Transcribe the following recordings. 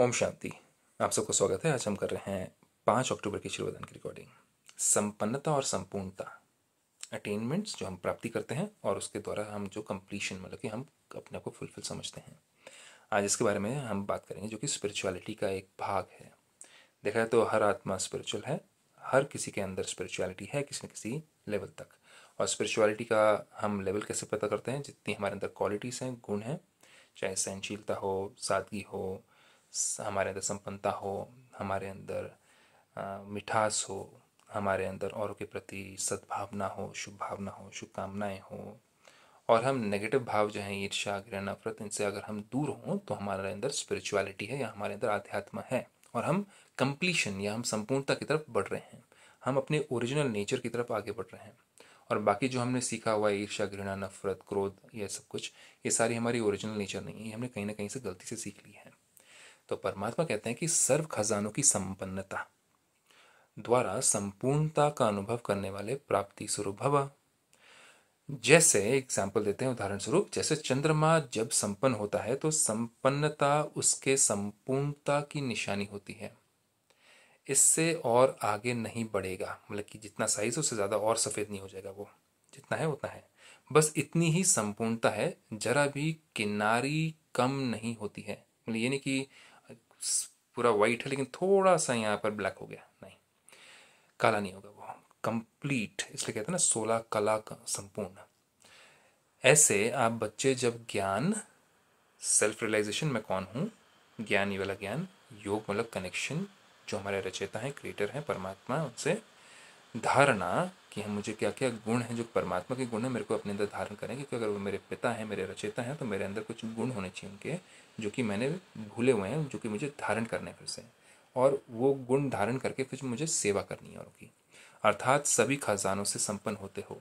ओम शांति आप सबको स्वागत है आज हम कर रहे हैं पाँच अक्टूबर की शुरुआत की रिकॉर्डिंग संपन्नता और संपूर्णता अटेनमेंट्स जो हम प्राप्ति करते हैं और उसके द्वारा हम जो कंप्लीशन मतलब कि हम अपने आप को फुलफिल समझते हैं आज इसके बारे में हम बात करेंगे जो कि स्पिरिचुअलिटी का एक भाग है देखा जाए तो हर आत्मा स्पिरिचुअल है हर किसी के अंदर स्पिरिचुअलिटी है किसी न किसी लेवल तक और स्पिरिचुअलिटी का हम लेवल कैसे पता करते हैं जितनी हमारे अंदर क्वालिटीज़ हैं गुण हैं चाहे सहनशीलता हो सादगी हो हमारे अंदर संपन्नता हो हमारे अंदर मिठास हो हमारे अंदर औरों के प्रति सद्भावना हो शुभ भावना हो शुभकामनाएँ हों और हम नेगेटिव भाव जो हैं ईर्षा घृणा नफरत इनसे अगर हम दूर हों तो हमारे अंदर स्पिरिचुअलिटी है या हमारे अंदर आध्यात्म है और हम कंप्लीशन या हम संपूर्णता की तरफ बढ़ रहे हैं हम अपने ओरिजिनल नेचर की तरफ आगे बढ़ रहे हैं और बाकी जो हमने सीखा हुआ है ईर्षा घृणा नफरत क्रोध ये सब कुछ ये सारी हमारी ओरिजिनल नेचर नहीं है हमने कहीं ना कहीं से गलती से सीख ली है तो परमात्मा कहते हैं कि सर्व खजानों की संपन्नता द्वारा संपूर्णता का अनुभव करने वाले प्राप्ति स्वरूप भव जैसे एग्जाम्पल देते हैं उदाहरण स्वरूप जैसे चंद्रमा जब संपन्न होता है तो संपन्नता उसके संपूर्णता की निशानी होती है इससे और आगे नहीं बढ़ेगा मतलब कि जितना साइज उससे ज़्यादा और सफ़ेद नहीं हो जाएगा वो जितना है उतना है बस इतनी ही संपूर्णता है जरा भी किनारी कम नहीं होती है मतलब ये नहीं कि पूरा वाइट है लेकिन थोड़ा सा यहाँ पर ब्लैक हो गया नहीं काला नहीं होगा वो कंप्लीट इसलिए कहते हैं ना सोलह कला संपूर्ण ऐसे आप बच्चे जब ज्ञान सेल्फ रियलाइजेशन में कौन हूँ ज्ञान ये वाला ज्ञान योग मतलब कनेक्शन जो हमारे रचेता हैं क्रिएटर हैं परमात्मा उनसे धारणा कि हम मुझे क्या क्या गुण हैं जो परमात्मा के गुण हैं मेरे को अपने अंदर धारण करें क्योंकि अगर वो मेरे पिता हैं मेरे रचयिता हैं तो मेरे अंदर कुछ गुण होने चाहिए उनके जो कि मैंने भूले हुए हैं जो कि मुझे धारण करने फिर से और वो गुण धारण करके फिर मुझे सेवा करनी है उनकी अर्थात सभी खजानों से संपन्न होते हो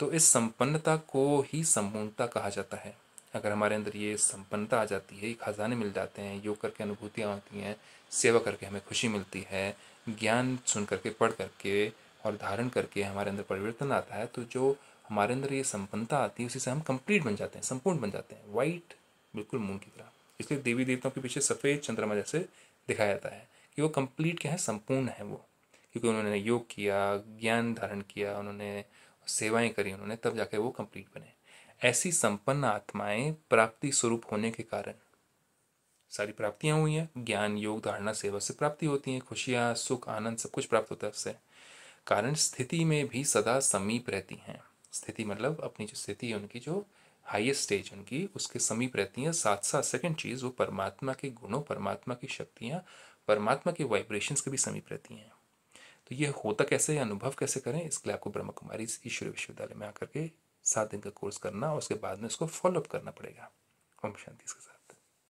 तो इस संपन्नता को ही संपूर्णता कहा जाता है अगर हमारे अंदर ये संपन्नता आ जाती है ये खजाने मिल जाते हैं योग करके अनुभूतियाँ होती हैं सेवा करके हमें खुशी मिलती है ज्ञान सुन करके पढ़ करके और धारण करके हमारे अंदर परिवर्तन आता है तो जो हमारे अंदर ये संपन्नता आती है उसी से हम कंप्लीट बन जाते हैं संपूर्ण बन जाते हैं वाइट बिल्कुल मून की तरह इसलिए देवी देवताओं के पीछे सफ़ेद चंद्रमा जैसे दिखाया जाता है कि वो कंप्लीट क्या है संपूर्ण है वो क्योंकि उन्होंने योग किया ज्ञान धारण किया उन्होंने सेवाएं करी उन्होंने तब जाके वो कंप्लीट बने ऐसी संपन्न आत्माएं प्राप्ति स्वरूप होने के कारण सारी प्राप्तियां हुई हैं ज्ञान योग धारणा सेवा से प्राप्ति होती हैं खुशियाँ सुख आनंद सब कुछ प्राप्त होता है उससे कारण स्थिति में भी सदा समीप रहती हैं स्थिति मतलब अपनी जो स्थिति है उनकी जो हाईएस्ट स्टेज उनकी उसके समीप रहती हैं साथ साथ सेकंड चीज़ वो परमात्मा के गुणों परमात्मा की शक्तियाँ परमात्मा के वाइब्रेशंस के भी समीप रहती हैं तो ये होता कैसे अनुभव कैसे करें इसके लिए आपको ब्रह्म कुमारी ईश्वरी विश्वविद्यालय में आकर के सात दिन का कोर्स करना और उसके बाद में उसको फॉलोअप करना पड़ेगा ओम शांति इसके साथ